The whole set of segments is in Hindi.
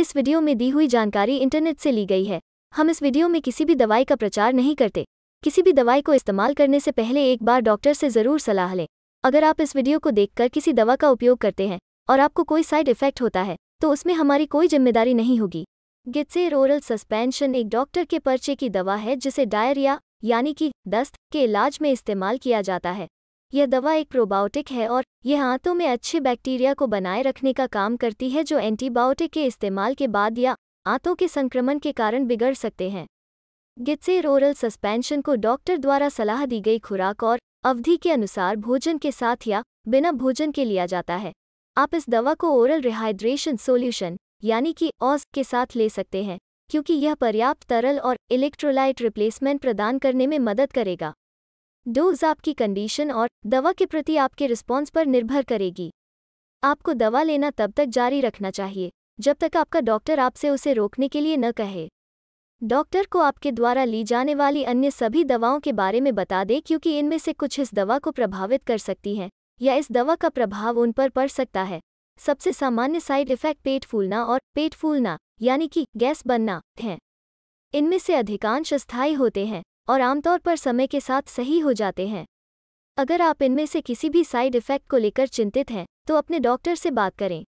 इस वीडियो में दी हुई जानकारी इंटरनेट से ली गई है हम इस वीडियो में किसी भी दवाई का प्रचार नहीं करते किसी भी दवाई को इस्तेमाल करने से पहले एक बार डॉक्टर से ज़रूर सलाह लें अगर आप इस वीडियो को देखकर किसी दवा का उपयोग करते हैं और आपको कोई साइड इफेक्ट होता है तो उसमें हमारी कोई जिम्मेदारी नहीं होगी गिट्से रोरल सस्पेंशन एक डॉक्टर के पर्चे की दवा है जिसे डायरिया यानी कि दस्त के इलाज में इस्तेमाल किया जाता है यह दवा एक प्रोबायोटिक है और यह हाथों में अच्छे बैक्टीरिया को बनाए रखने का काम करती है जो एंटीबायोटिक के इस्तेमाल के बाद या आंतों के संक्रमण के कारण बिगड़ सकते हैं गिट्सेर रोरल सस्पेंशन को डॉक्टर द्वारा सलाह दी गई खुराक और अवधि के अनुसार भोजन के साथ या बिना भोजन के लिया जाता है आप इस दवा को ओरल रिहाइड्रेशन सोल्यूशन यानी कि ऑस के साथ ले सकते हैं क्योंकि यह पर्याप्त तरल और इलेक्ट्रोलाइट रिप्लेसमेंट प्रदान करने में मदद करेगा डोज आपकी कंडीशन और दवा के प्रति आपके रिस्पॉन्स पर निर्भर करेगी आपको दवा लेना तब तक जारी रखना चाहिए जब तक आपका डॉक्टर आपसे उसे रोकने के लिए न कहे डॉक्टर को आपके द्वारा ली जाने वाली अन्य सभी दवाओं के बारे में बता दें क्योंकि इनमें से कुछ इस दवा को प्रभावित कर सकती हैं या इस दवा का प्रभाव उन पर पड़ सकता है सबसे सामान्य साइड इफेक्ट पेट फूलना और पेट फूलना यानी कि गैस बनना हैं इनमें से अधिकांश अस्थायी होते हैं और आमतौर पर समय के साथ सही हो जाते हैं अगर आप इनमें से किसी भी साइड इफ़ेक्ट को लेकर चिंतित हैं तो अपने डॉक्टर से बात करें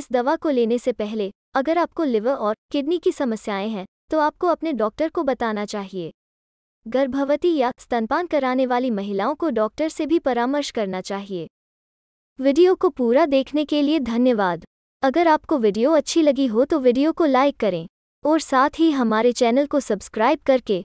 इस दवा को लेने से पहले अगर आपको लिवर और किडनी की समस्याएं हैं तो आपको अपने डॉक्टर को बताना चाहिए गर्भवती या स्तनपान कराने वाली महिलाओं को डॉक्टर से भी परामर्श करना चाहिए वीडियो को पूरा देखने के लिए धन्यवाद अगर आपको वीडियो अच्छी लगी हो तो वीडियो को लाइक करें और साथ ही हमारे चैनल को सब्सक्राइब करके